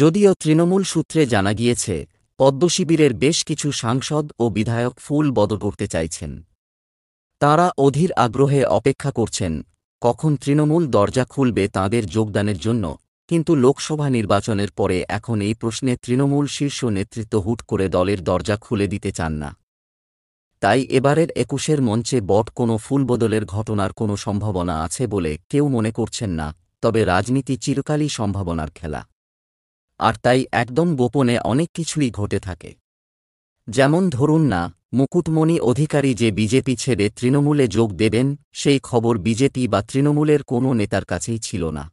যদিও তৃণমূল সূত্রে জানা গিয়েছে পদ্মশিবিরের বেশ কিছু সাংসদ ও বিধায়ক ফুল বদল করতে চাইছেন তারা অধীর আগ্রহে অপেক্ষা করছেন কখন তৃণমূল দরজা খুলবে তাদের যোগদানের জন্য কিন্তু লোকসভা নির্বাচনের পরে এখন এই প্রশ্নে তৃণমূল শীর্ষ নেতৃত্ব হুট করে দলের দরজা খুলে দিতে চান না তাই এবারের একুশের মঞ্চে বট কোনো ফুলবদলের ঘটনার কোনো সম্ভাবনা আছে বলে কেউ মনে করছেন না তবে রাজনীতি চিরকালই সম্ভাবনার খেলা আর তাই একদম গোপনে অনেক কিছুই ঘটে থাকে যেমন ধরুন না মুকুটমণি অধিকারী যে বিজেপি ছেড়ে তৃণমূলে যোগ দেবেন সেই খবর বিজেপি বা তৃণমূলের কোনো নেতার কাছেই ছিল না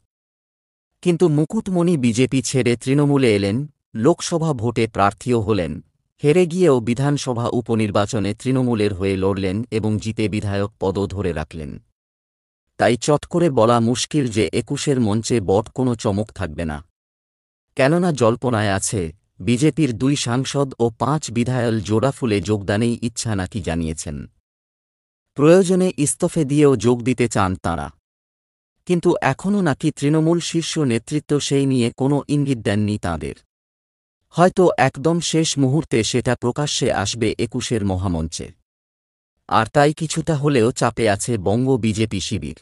কিন্তু মুকুটমণি বিজেপি ছেড়ে তৃণমূলে এলেন লোকসভা ভোটে প্রার্থীও হলেন হেরে গিয়েও বিধানসভা উপনির্বাচনে তৃণমূলের হয়ে লড়লেন এবং জিতে বিধায়ক পদও ধরে রাখলেন তাই চট করে বলা মুশকিল যে একুশের মঞ্চে বট কোনো চমক থাকবে না কেননা জল্পনায় আছে বিজেপির দুই সাংসদ ও পাঁচ বিধায়ক জোড়াফুলে যোগদানেই ইচ্ছা নাকি জানিয়েছেন প্রয়োজনে ইস্তফে দিয়েও যোগ দিতে চান তাঁরা কিন্তু এখনও নাকি তৃণমূল শীর্ষ নেতৃত্ব সেই নিয়ে কোনো ইঙ্গিত দেননি তাঁদের হয়তো একদম শেষ মুহূর্তে সেটা প্রকাশ্যে আসবে একুশের মহামঞ্চে আর তাই কিছুটা হলেও চাপে আছে বঙ্গ বিজেপি শিবির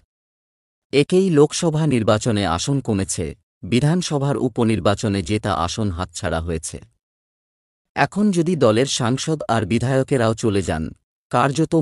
একেই লোকসভা নির্বাচনে আসন কমেছে বিধানসভার উপনির্বাচনে জেতা আসন হাতছাড়া হয়েছে এখন যদি দলের সাংসদ আর বিধায়কেরাও চলে যান কার্যত